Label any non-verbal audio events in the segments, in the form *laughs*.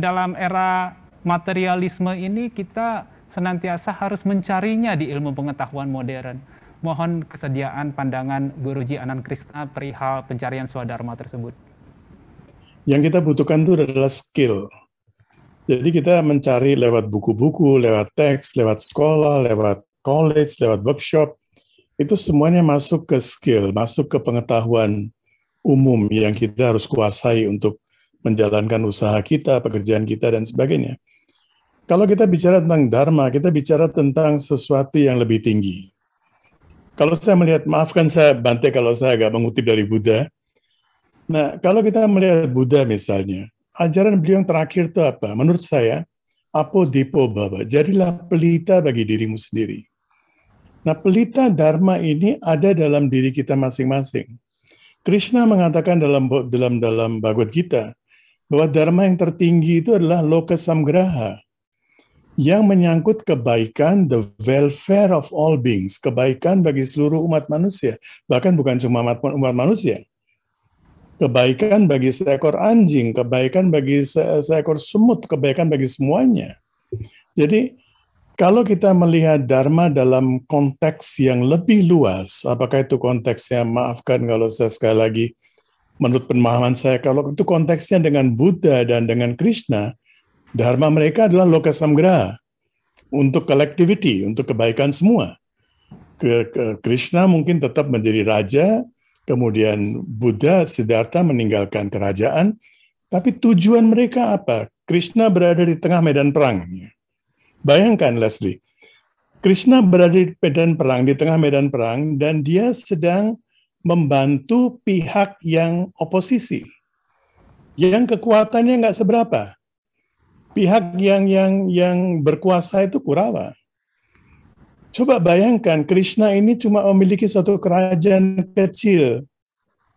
dalam era materialisme ini kita senantiasa harus mencarinya di ilmu pengetahuan modern. Mohon kesediaan pandangan Guruji Anand Krishna perihal pencarian swadharma tersebut. Yang kita butuhkan itu adalah skill. Jadi kita mencari lewat buku-buku, lewat teks, lewat sekolah, lewat college, lewat workshop. Itu semuanya masuk ke skill, masuk ke pengetahuan umum yang kita harus kuasai untuk menjalankan usaha kita, pekerjaan kita, dan sebagainya. Kalau kita bicara tentang dharma, kita bicara tentang sesuatu yang lebih tinggi. Kalau saya melihat, maafkan saya bantai kalau saya agak mengutip dari Buddha. Nah, kalau kita melihat Buddha misalnya, ajaran beliau yang terakhir itu apa? Menurut saya, apo dipo baba, jadilah pelita bagi dirimu sendiri. Nah, pelita dharma ini ada dalam diri kita masing-masing. Krishna mengatakan dalam dalam dalam Bhagavad Gita, bahwa dharma yang tertinggi itu adalah loka samgraha yang menyangkut kebaikan the welfare of all beings, kebaikan bagi seluruh umat manusia, bahkan bukan cuma umat, umat manusia. Kebaikan bagi seekor anjing, kebaikan bagi se seekor semut, kebaikan bagi semuanya. Jadi kalau kita melihat dharma dalam konteks yang lebih luas, apakah itu konteksnya maafkan kalau saya sekali lagi menurut pemahaman saya kalau itu konteksnya dengan Buddha dan dengan Krishna, dharma mereka adalah loka untuk collectivity, untuk kebaikan semua. Krishna mungkin tetap menjadi raja, kemudian Buddha Siddhartha meninggalkan kerajaan, tapi tujuan mereka apa? Krishna berada di tengah medan perang. Bayangkan Leslie, Krishna berada di medan perang, di tengah medan perang, dan dia sedang membantu pihak yang oposisi, yang kekuatannya nggak seberapa. Pihak yang yang yang berkuasa itu Kurawa. Coba bayangkan Krishna ini cuma memiliki satu kerajaan kecil.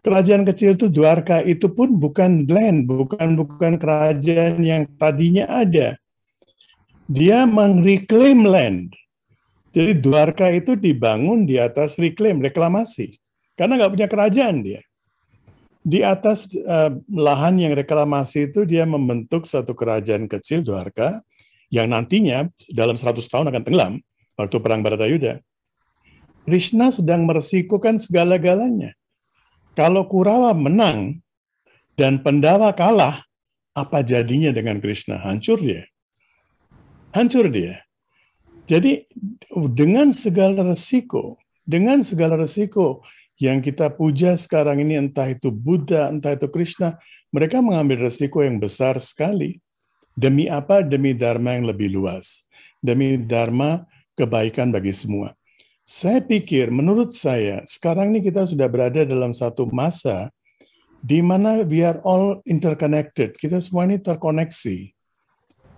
Kerajaan kecil itu Dwarka itu pun bukan land, bukan bukan kerajaan yang tadinya ada. Dia mengreclaim land. Jadi Dwarka itu dibangun di atas reclaim, reklamasi. Karena nggak punya kerajaan dia. Di atas uh, lahan yang reklamasi itu dia membentuk satu kerajaan kecil, Dwarka, yang nantinya dalam 100 tahun akan tenggelam waktu Perang Baratayuda. Krishna sedang meresikukan segala-galanya. Kalau Kurawa menang dan Pendawa kalah, apa jadinya dengan Krishna? Hancur dia. Hancur dia. Jadi dengan segala resiko, dengan segala resiko yang kita puja sekarang ini entah itu Buddha, entah itu Krishna, mereka mengambil resiko yang besar sekali. Demi apa? Demi Dharma yang lebih luas. Demi Dharma kebaikan bagi semua. Saya pikir, menurut saya, sekarang ini kita sudah berada dalam satu masa di mana we are all interconnected. Kita semua ini terkoneksi.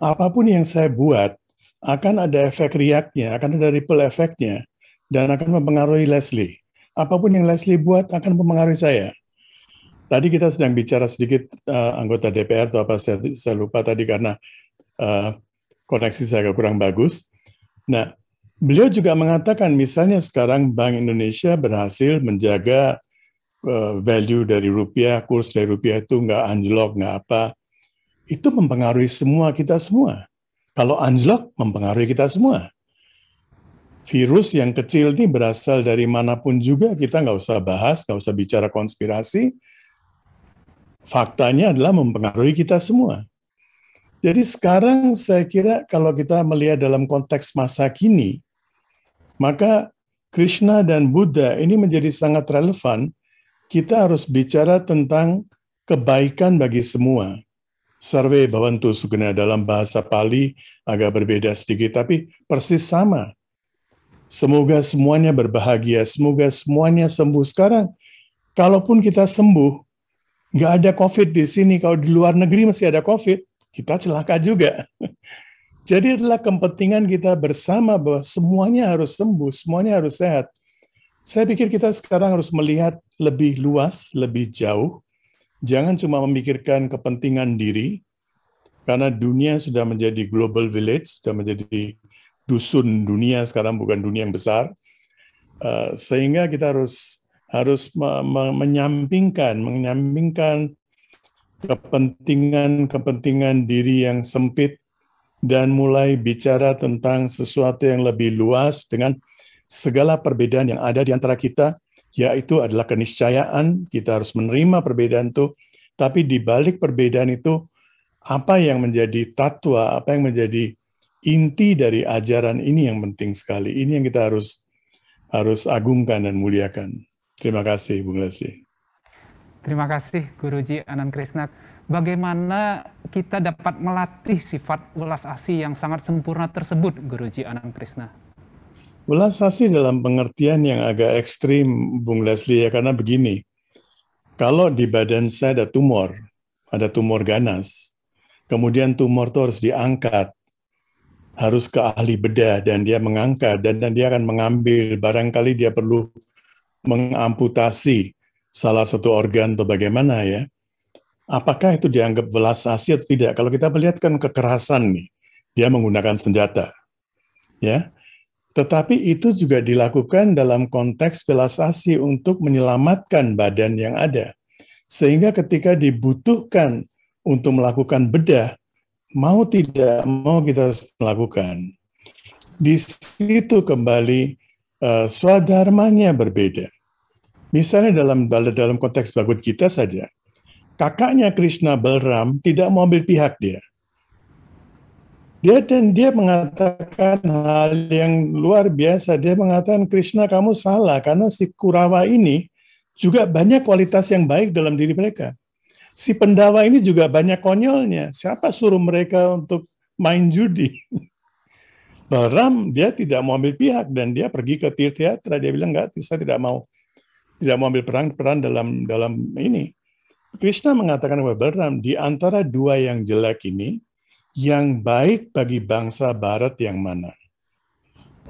Apapun yang saya buat, akan ada efek riaknya, akan ada ripple efeknya, dan akan mempengaruhi Leslie apapun yang Leslie buat akan mempengaruhi saya. Tadi kita sedang bicara sedikit uh, anggota DPR atau apa saya, saya lupa tadi karena uh, koneksi saya agak kurang bagus. Nah, beliau juga mengatakan misalnya sekarang Bank Indonesia berhasil menjaga uh, value dari rupiah, kurs dari rupiah itu nggak anjlok, nggak apa. Itu mempengaruhi semua kita semua. Kalau anjlok, mempengaruhi kita semua virus yang kecil ini berasal dari manapun juga kita nggak usah bahas, nggak usah bicara konspirasi. Faktanya adalah mempengaruhi kita semua. Jadi sekarang saya kira kalau kita melihat dalam konteks masa kini, maka Krishna dan Buddha ini menjadi sangat relevan. Kita harus bicara tentang kebaikan bagi semua. Sarve Bhavantu Sugena dalam bahasa Pali agak berbeda sedikit, tapi persis sama Semoga semuanya berbahagia, semoga semuanya sembuh. Sekarang, kalaupun kita sembuh, nggak ada COVID di sini. Kalau di luar negeri masih ada COVID, kita celaka juga. *laughs* Jadi adalah kepentingan kita bersama bahwa semuanya harus sembuh, semuanya harus sehat. Saya pikir kita sekarang harus melihat lebih luas, lebih jauh. Jangan cuma memikirkan kepentingan diri, karena dunia sudah menjadi global village, sudah menjadi dusun dunia sekarang bukan dunia yang besar eh, sehingga kita harus harus menyampingkan menyampingkan kepentingan-kepentingan diri yang sempit dan mulai bicara tentang sesuatu yang lebih luas dengan segala perbedaan yang ada di antara kita yaitu adalah keniscayaan kita harus menerima perbedaan itu tapi di balik perbedaan itu apa yang menjadi tatwa apa yang menjadi inti dari ajaran ini yang penting sekali. Ini yang kita harus harus agungkan dan muliakan. Terima kasih, Bung Leslie. Terima kasih, Guruji Anand Krishna. Bagaimana kita dapat melatih sifat welas asih yang sangat sempurna tersebut, Guruji Anand Krishna? Welas asih dalam pengertian yang agak ekstrim, Bung Leslie, ya karena begini. Kalau di badan saya ada tumor, ada tumor ganas, kemudian tumor itu harus diangkat, harus ke ahli bedah dan dia mengangkat dan, dan dia akan mengambil barangkali dia perlu mengamputasi salah satu organ atau bagaimana ya. Apakah itu dianggap belas asiat atau tidak? Kalau kita melihat kan kekerasan nih, dia menggunakan senjata. Ya. Tetapi itu juga dilakukan dalam konteks belas asih untuk menyelamatkan badan yang ada. Sehingga ketika dibutuhkan untuk melakukan bedah, mau tidak mau kita harus melakukan. Di situ kembali uh, swadharmanya berbeda. Misalnya dalam dalam konteks bagus kita saja, kakaknya Krishna Balram tidak mau ambil pihak dia. Dia dan dia mengatakan hal yang luar biasa. Dia mengatakan Krishna kamu salah karena si Kurawa ini juga banyak kualitas yang baik dalam diri mereka si pendawa ini juga banyak konyolnya. Siapa suruh mereka untuk main judi? *laughs* Bahram dia tidak mau ambil pihak dan dia pergi ke Tirtiatra. Dia bilang nggak, saya tidak mau tidak mau ambil peran peran dalam dalam ini. Krishna mengatakan kepada Balram, di antara dua yang jelek ini, yang baik bagi bangsa Barat yang mana?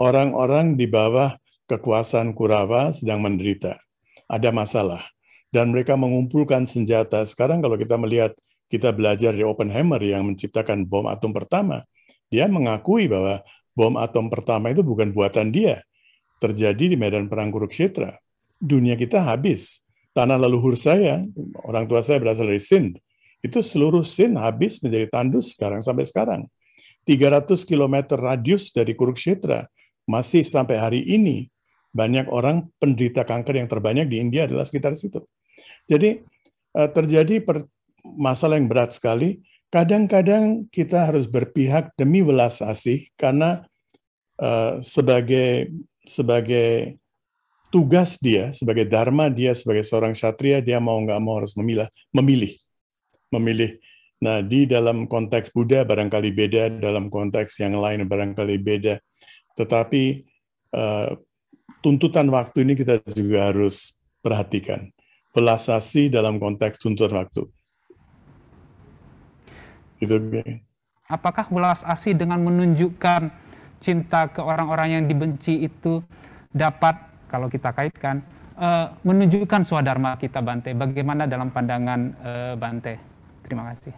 Orang-orang di bawah kekuasaan Kurawa sedang menderita. Ada masalah dan mereka mengumpulkan senjata. Sekarang kalau kita melihat kita belajar dari Oppenheimer yang menciptakan bom atom pertama, dia mengakui bahwa bom atom pertama itu bukan buatan dia. Terjadi di medan perang Kurukshetra. Dunia kita habis. Tanah leluhur saya, orang tua saya berasal dari Sind. Itu seluruh Sind habis menjadi tandus sekarang sampai sekarang. 300 km radius dari Kurukshetra masih sampai hari ini banyak orang penderita kanker yang terbanyak di India adalah sekitar situ. Jadi eh, terjadi per, masalah yang berat sekali. Kadang-kadang kita harus berpihak demi welas asih karena eh, sebagai sebagai tugas dia, sebagai dharma dia, sebagai seorang satria dia mau nggak mau harus memilah, memilih, memilih. Nah, di dalam konteks Buddha barangkali beda, dalam konteks yang lain barangkali beda. Tetapi eh, tuntutan waktu ini kita juga harus perhatikan belasasi dalam konteks tuntutan waktu. Itu. Apakah belas asih dengan menunjukkan cinta ke orang-orang yang dibenci itu dapat kalau kita kaitkan uh, menunjukkan swadharma kita Bante? Bagaimana dalam pandangan uh, Bante? Terima kasih.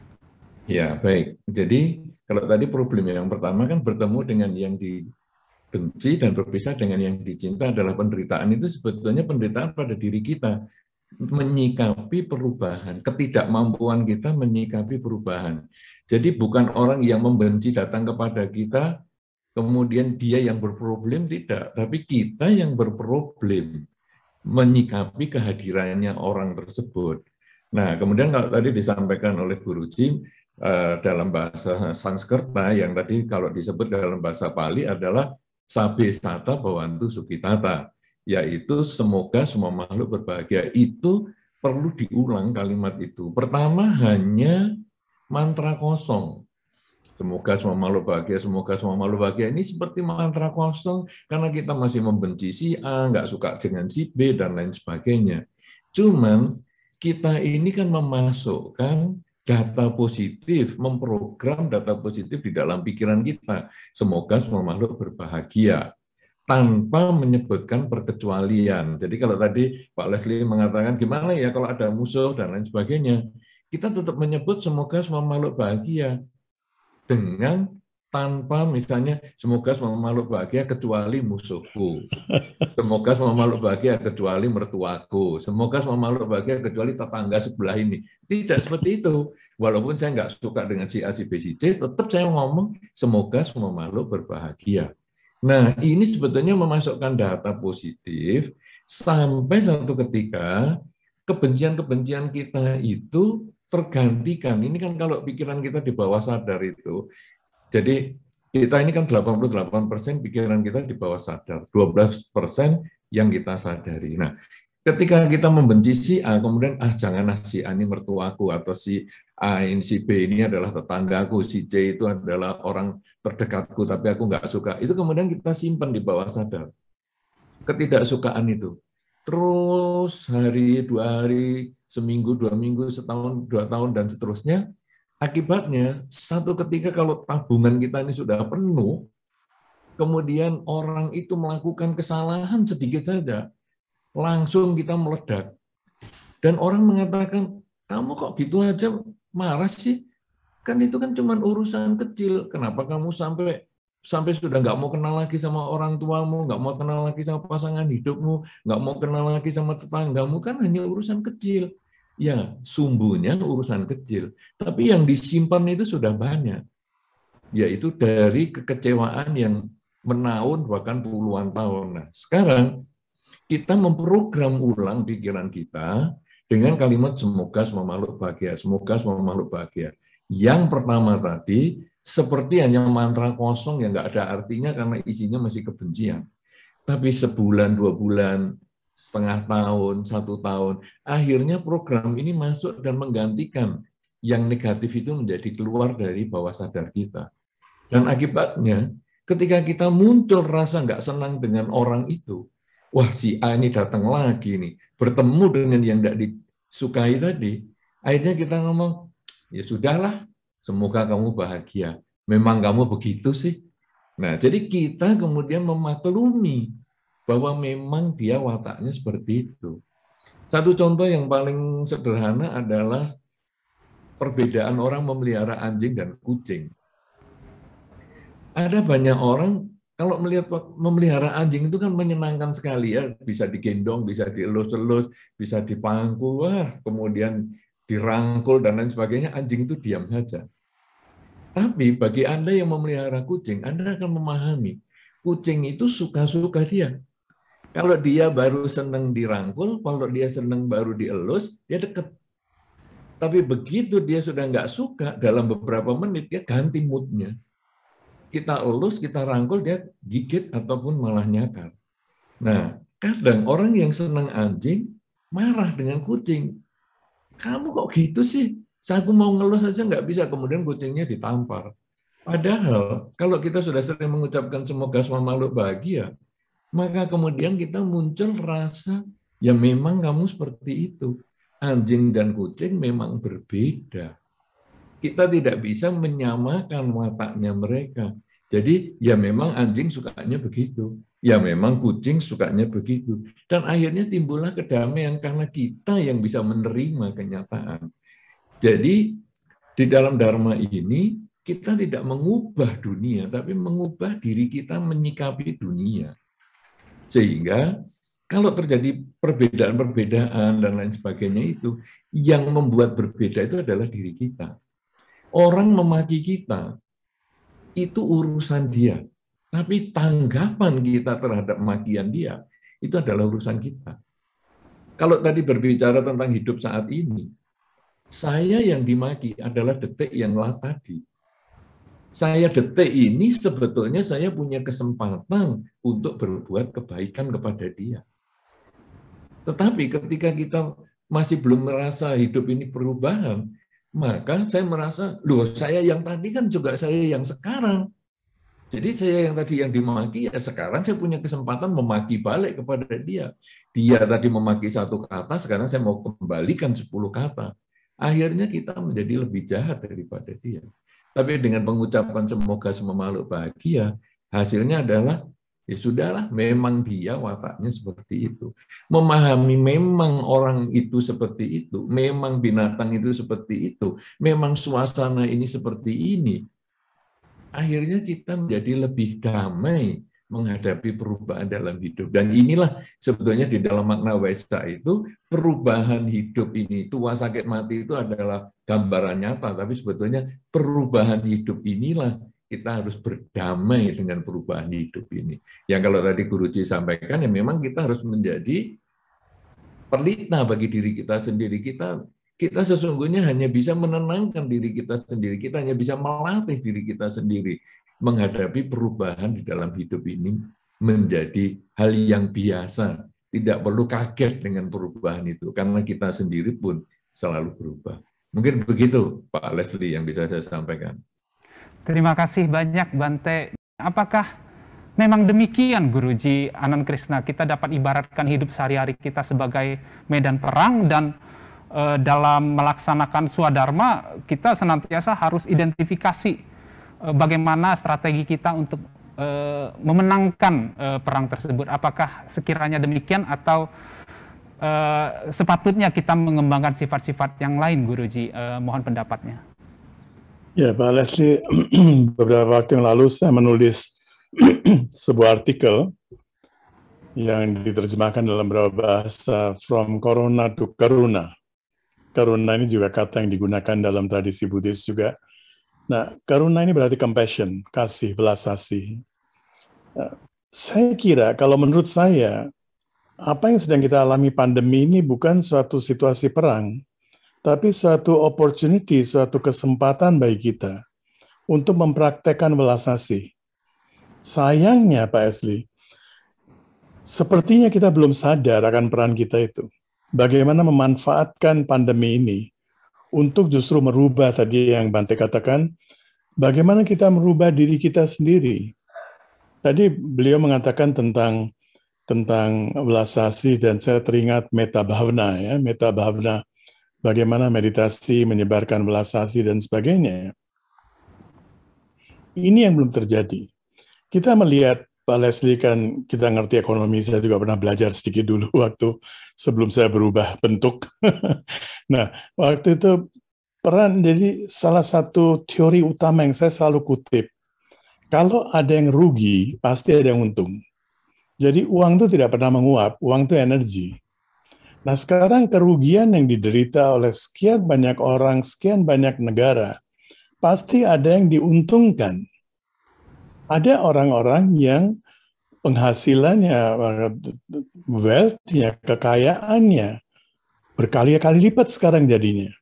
Ya baik. Jadi kalau tadi problem yang pertama kan bertemu dengan yang dibenci dan berpisah dengan yang dicinta adalah penderitaan itu sebetulnya penderitaan pada diri kita menyikapi perubahan, ketidakmampuan kita menyikapi perubahan. Jadi bukan orang yang membenci datang kepada kita, kemudian dia yang berproblem tidak, tapi kita yang berproblem menyikapi kehadirannya orang tersebut. Nah, kemudian kalau tadi disampaikan oleh Guru Jim, eh, dalam bahasa Sanskerta yang tadi kalau disebut dalam bahasa Pali adalah sabe sata bawantu sukitata yaitu semoga semua makhluk berbahagia. Itu perlu diulang kalimat itu. Pertama hanya mantra kosong. Semoga semua makhluk bahagia, semoga semua makhluk bahagia. Ini seperti mantra kosong karena kita masih membenci si A, nggak suka dengan si B, dan lain sebagainya. Cuman kita ini kan memasukkan data positif, memprogram data positif di dalam pikiran kita. Semoga semua makhluk berbahagia tanpa menyebutkan perkecualian. Jadi kalau tadi Pak Leslie mengatakan gimana ya kalau ada musuh dan lain sebagainya, kita tetap menyebut semoga semua makhluk bahagia dengan tanpa misalnya semoga semua makhluk bahagia kecuali musuhku. Semoga semua makhluk bahagia kecuali mertuaku. Semoga semua makhluk bahagia kecuali tetangga sebelah ini. Tidak seperti itu. Walaupun saya nggak suka dengan si A, si B, si C, tetap saya ngomong semoga semua makhluk berbahagia. Nah, ini sebetulnya memasukkan data positif sampai satu ketika kebencian-kebencian kita itu tergantikan. Ini kan kalau pikiran kita di bawah sadar itu. Jadi kita ini kan 88 persen pikiran kita di bawah sadar, 12 persen yang kita sadari. Nah, ketika kita membenci si A, kemudian ah janganlah si A ini mertuaku atau si A ini si B ini adalah tetanggaku, si C itu adalah orang terdekatku tapi aku nggak suka. Itu kemudian kita simpan di bawah sadar. Ketidaksukaan itu. Terus hari, dua hari, seminggu, dua minggu, setahun, dua tahun, dan seterusnya. Akibatnya, satu ketika kalau tabungan kita ini sudah penuh, kemudian orang itu melakukan kesalahan sedikit saja, langsung kita meledak. Dan orang mengatakan, kamu kok gitu aja marah sih? Kan itu kan cuma urusan kecil. Kenapa kamu sampai sampai sudah nggak mau kenal lagi sama orang tuamu, nggak mau kenal lagi sama pasangan hidupmu, nggak mau kenal lagi sama tetanggamu, kan hanya urusan kecil. Ya, sumbunya urusan kecil. Tapi yang disimpan itu sudah banyak. Yaitu dari kekecewaan yang menaun bahkan puluhan tahun. Nah, sekarang kita memprogram ulang pikiran kita dengan kalimat semoga semua makhluk bahagia, semoga semua makhluk bahagia. Yang pertama tadi, seperti hanya mantra kosong yang nggak ada artinya karena isinya masih kebencian. Tapi sebulan, dua bulan, setengah tahun, satu tahun, akhirnya program ini masuk dan menggantikan yang negatif itu menjadi keluar dari bawah sadar kita. Dan akibatnya, ketika kita muncul rasa nggak senang dengan orang itu, wah si A ini datang lagi nih, bertemu dengan yang tidak disukai tadi, akhirnya kita ngomong, ya sudahlah, semoga kamu bahagia. Memang kamu begitu sih. Nah, jadi kita kemudian memaklumi bahwa memang dia wataknya seperti itu. Satu contoh yang paling sederhana adalah perbedaan orang memelihara anjing dan kucing. Ada banyak orang kalau melihat memelihara anjing itu kan menyenangkan sekali ya, bisa digendong, bisa dielus-elus, bisa dipangku, wah, kemudian dirangkul dan lain sebagainya, anjing itu diam saja. Tapi bagi Anda yang memelihara kucing, Anda akan memahami kucing itu suka-suka dia. Kalau dia baru senang dirangkul, kalau dia senang baru dielus, dia deket. Tapi begitu dia sudah nggak suka, dalam beberapa menit dia ganti moodnya kita elus, kita rangkul, dia gigit ataupun malah nyakar. Nah, kadang orang yang senang anjing marah dengan kucing. Kamu kok gitu sih? Saya mau ngelus saja nggak bisa, kemudian kucingnya ditampar. Padahal kalau kita sudah sering mengucapkan semoga semua makhluk bahagia, maka kemudian kita muncul rasa ya memang kamu seperti itu. Anjing dan kucing memang berbeda. Kita tidak bisa menyamakan wataknya mereka. Jadi ya memang anjing sukanya begitu, ya memang kucing sukanya begitu. Dan akhirnya timbullah kedamaian karena kita yang bisa menerima kenyataan. Jadi di dalam dharma ini kita tidak mengubah dunia, tapi mengubah diri kita menyikapi dunia. Sehingga kalau terjadi perbedaan-perbedaan dan lain sebagainya itu, yang membuat berbeda itu adalah diri kita. Orang memaki kita, itu urusan dia. Tapi tanggapan kita terhadap makian dia itu adalah urusan kita. Kalau tadi berbicara tentang hidup saat ini, saya yang dimaki adalah detik yang lah tadi. Saya detik ini sebetulnya saya punya kesempatan untuk berbuat kebaikan kepada dia. Tetapi ketika kita masih belum merasa hidup ini perubahan, maka saya merasa, loh saya yang tadi kan juga saya yang sekarang. Jadi saya yang tadi yang dimaki, ya sekarang saya punya kesempatan memaki balik kepada dia. Dia tadi memaki satu kata, sekarang saya mau kembalikan sepuluh kata. Akhirnya kita menjadi lebih jahat daripada dia. Tapi dengan pengucapan semoga semua makhluk bahagia, hasilnya adalah Ya sudahlah, memang dia wataknya seperti itu. Memahami memang orang itu seperti itu, memang binatang itu seperti itu, memang suasana ini seperti ini. Akhirnya kita menjadi lebih damai menghadapi perubahan dalam hidup. Dan inilah sebetulnya di dalam makna Waisak itu, perubahan hidup ini, tua sakit mati itu adalah gambaran nyata, tapi sebetulnya perubahan hidup inilah kita harus berdamai dengan perubahan hidup ini. Yang kalau tadi Guru Guruji sampaikan, ya memang kita harus menjadi pelitna bagi diri kita sendiri. Kita kita sesungguhnya hanya bisa menenangkan diri kita sendiri. Kita hanya bisa melatih diri kita sendiri menghadapi perubahan di dalam hidup ini menjadi hal yang biasa. Tidak perlu kaget dengan perubahan itu, karena kita sendiri pun selalu berubah. Mungkin begitu, Pak Leslie, yang bisa saya sampaikan. Terima kasih banyak Bante. Apakah memang demikian Guruji Anan Krishna? Kita dapat ibaratkan hidup sehari-hari kita sebagai medan perang dan e, dalam melaksanakan swadharma kita senantiasa harus identifikasi e, bagaimana strategi kita untuk e, memenangkan e, perang tersebut. Apakah sekiranya demikian atau e, sepatutnya kita mengembangkan sifat-sifat yang lain Guruji? E, mohon pendapatnya. Ya, Pak Leslie, *clears throat* beberapa waktu yang lalu saya menulis *clears throat* sebuah artikel yang diterjemahkan dalam beberapa bahasa From Corona to Karuna. Karuna ini juga kata yang digunakan dalam tradisi Buddhis juga. Nah, karuna ini berarti compassion, kasih, belas kasih. Eh, saya kira, kalau menurut saya, apa yang sedang kita alami pandemi ini bukan suatu situasi perang, tapi suatu opportunity, suatu kesempatan bagi kita untuk mempraktekkan belas kasih. Sayangnya Pak Esli, sepertinya kita belum sadar akan peran kita itu. Bagaimana memanfaatkan pandemi ini untuk justru merubah tadi yang Bante katakan, bagaimana kita merubah diri kita sendiri. Tadi beliau mengatakan tentang tentang welas dan saya teringat meta bhavana ya, meta bhavana bagaimana meditasi menyebarkan belasasi dan sebagainya. Ini yang belum terjadi. Kita melihat Pak Leslie kan kita ngerti ekonomi, saya juga pernah belajar sedikit dulu *laughs* waktu sebelum saya berubah bentuk. *laughs* nah, waktu itu peran jadi salah satu teori utama yang saya selalu kutip. Kalau ada yang rugi, pasti ada yang untung. Jadi uang itu tidak pernah menguap, uang itu energi. Nah, sekarang kerugian yang diderita oleh sekian banyak orang, sekian banyak negara, pasti ada yang diuntungkan. Ada orang-orang yang penghasilannya, wealth kekayaannya berkali-kali lipat sekarang jadinya.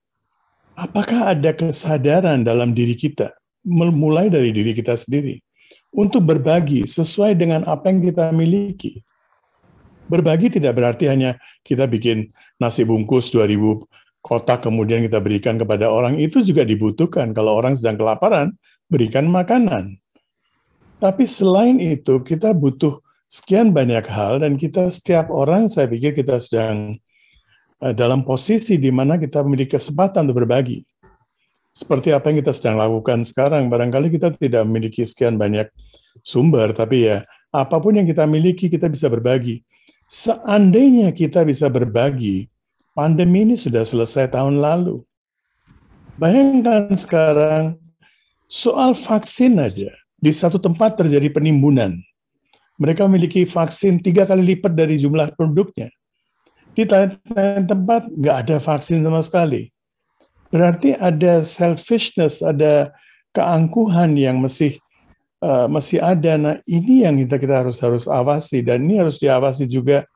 Apakah ada kesadaran dalam diri kita, mulai dari diri kita sendiri, untuk berbagi sesuai dengan apa yang kita miliki? Berbagi tidak berarti hanya kita bikin nasi bungkus 2000 kotak kemudian kita berikan kepada orang itu juga dibutuhkan. Kalau orang sedang kelaparan, berikan makanan. Tapi selain itu kita butuh sekian banyak hal dan kita setiap orang saya pikir kita sedang eh, dalam posisi di mana kita memiliki kesempatan untuk berbagi. Seperti apa yang kita sedang lakukan sekarang, barangkali kita tidak memiliki sekian banyak sumber, tapi ya apapun yang kita miliki kita bisa berbagi. Seandainya kita bisa berbagi, pandemi ini sudah selesai tahun lalu. Bayangkan sekarang soal vaksin aja. Di satu tempat terjadi penimbunan. Mereka memiliki vaksin tiga kali lipat dari jumlah produknya. Di lain tempat nggak ada vaksin sama sekali. Berarti ada selfishness, ada keangkuhan yang masih Eh, masih ada. Nah, ini yang kita kita harus harus awasi dan ini harus diawasi juga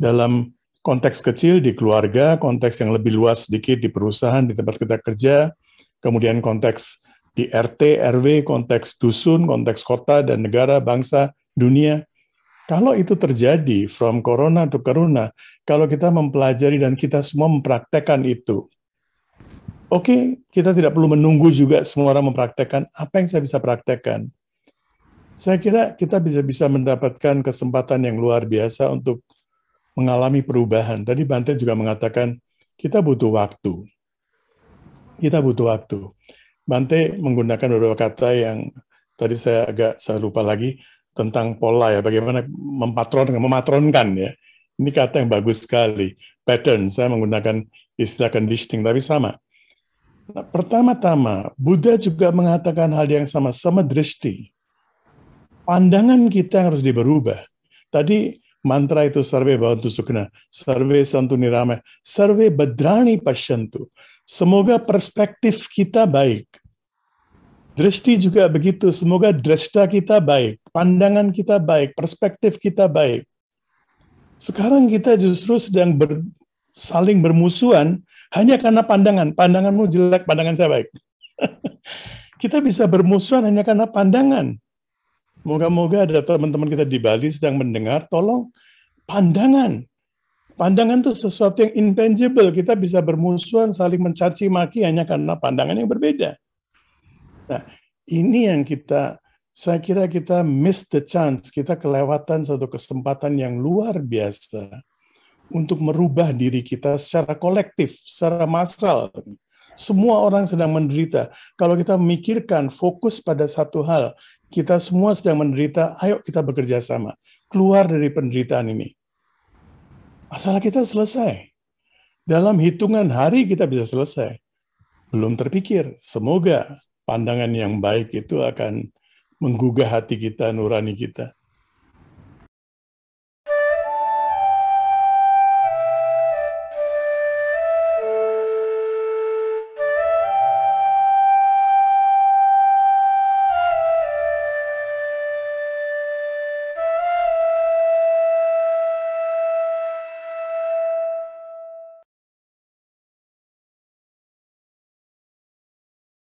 dalam konteks kecil di keluarga, konteks yang lebih luas sedikit di perusahaan, di tempat kita kerja, kemudian konteks di RT, RW, konteks dusun, konteks kota dan negara, bangsa, dunia. Kalau itu terjadi from corona to corona, kalau kita mempelajari dan kita semua mempraktekkan itu, oke, okay, kita tidak perlu menunggu juga semua orang mempraktekkan apa yang saya bisa praktekkan. Saya kira kita bisa bisa mendapatkan kesempatan yang luar biasa untuk mengalami perubahan. Tadi Bante juga mengatakan kita butuh waktu. Kita butuh waktu. Bante menggunakan beberapa kata yang tadi saya agak saya lupa lagi tentang pola ya, bagaimana mematron mematronkan ya. Ini kata yang bagus sekali. Pattern, saya menggunakan istilah conditioning, tapi sama. Nah, pertama-tama, Buddha juga mengatakan hal yang sama, sama drishti pandangan kita yang harus diberubah. Tadi mantra itu sarve bhavantu sukhna, sarve santu nirama, sarve badrani pasyantu. Semoga perspektif kita baik. Dresti juga begitu, semoga dresta kita baik, pandangan kita baik, perspektif kita baik. Sekarang kita justru sedang ber, saling bermusuhan hanya karena pandangan. Pandanganmu jelek, pandangan saya baik. *laughs* kita bisa bermusuhan hanya karena pandangan. Moga-moga ada teman-teman kita di Bali sedang mendengar, tolong pandangan. Pandangan itu sesuatu yang intangible. Kita bisa bermusuhan, saling mencaci maki hanya karena pandangan yang berbeda. Nah, ini yang kita, saya kira kita miss the chance. Kita kelewatan satu kesempatan yang luar biasa untuk merubah diri kita secara kolektif, secara massal. Semua orang sedang menderita. Kalau kita memikirkan fokus pada satu hal, kita semua sedang menderita, ayo kita bekerja sama. Keluar dari penderitaan ini. Masalah kita selesai. Dalam hitungan hari kita bisa selesai. Belum terpikir. Semoga pandangan yang baik itu akan menggugah hati kita, nurani kita.